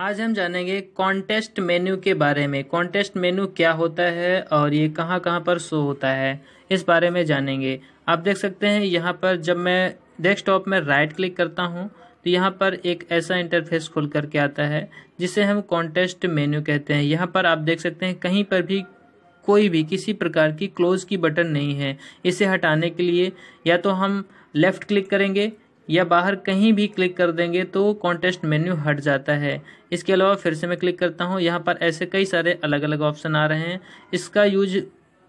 आज हम जानेंगे कॉन्टेस्ट मेन्यू के बारे में कॉन्टेस्ट मेन्यू क्या होता है और ये कहाँ कहाँ पर शो होता है इस बारे में जानेंगे आप देख सकते हैं यहाँ पर जब मैं डेस्कटॉप में राइट क्लिक करता हूँ तो यहाँ पर एक ऐसा इंटरफेस खुल करके आता है जिसे हम कॉन्टेस्ट मेन्यू कहते हैं यहाँ पर आप देख सकते हैं कहीं पर भी कोई भी किसी प्रकार की क्लोज की बटन नहीं है इसे हटाने के लिए या तो हम लेफ़्ट क्लिक करेंगे या बाहर कहीं भी क्लिक कर देंगे तो कॉन्टेस्ट मेन्यू हट जाता है इसके अलावा फिर से मैं क्लिक करता हूँ यहाँ पर ऐसे कई सारे अलग अलग ऑप्शन आ रहे हैं इसका यूज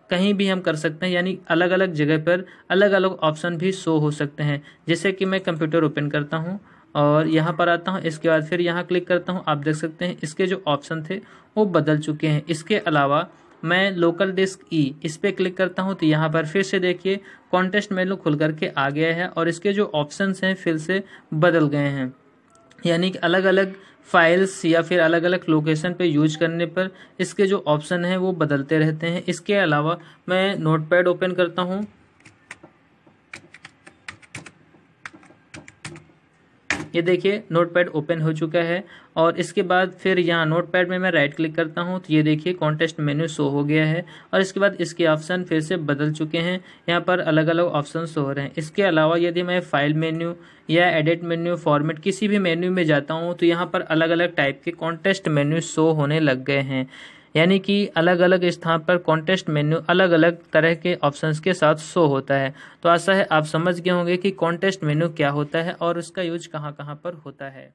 कहीं भी हम कर सकते हैं यानी अलग अलग जगह पर अलग अलग ऑप्शन भी शो हो सकते हैं जैसे कि मैं कंप्यूटर ओपन करता हूँ और यहाँ पर आता हूँ इसके बाद फिर यहाँ क्लिक करता हूँ आप देख सकते हैं इसके जो ऑप्शन थे वो बदल चुके हैं इसके अलावा मैं लोकल डिस्क ई इस पर क्लिक करता हूँ तो यहाँ पर फिर से देखिए कॉन्टेस्ट मेनू खुल करके आ गया है और इसके जो ऑप्शंस हैं फिर से बदल गए हैं यानी कि अलग अलग फाइल्स या फिर अलग अलग लोकेशन पे यूज करने पर इसके जो ऑप्शन हैं वो बदलते रहते हैं इसके अलावा मैं नोट ओपन करता हूँ ये देखिए नोटपैड ओपन हो चुका है और इसके बाद फिर यहाँ नोटपैड में मैं राइट क्लिक करता हूँ तो ये देखिए कॉन्टेस्ट मेन्यू शो हो गया है और इसके बाद इसके ऑप्शन फिर से बदल चुके हैं यहाँ पर अलग अलग ऑप्शन शो हो रहे हैं इसके अलावा यदि मैं फाइल मेन्यू या एडिट मेन्यू फॉर्मेट किसी भी मेन्यू में जाता हूँ तो यहाँ पर अलग अलग टाइप के कॉन्टेस्ट मेन्यू शो होने लग गए हैं यानी कि अलग अलग स्थान पर कॉन्टेस्ट मेन्यू अलग अलग तरह के ऑप्शन के साथ शो होता है तो आशा है आप समझ गए होंगे कि कॉन्टेस्ट मेन्यू क्या होता है और उसका यूज कहाँ कहाँ पर होता है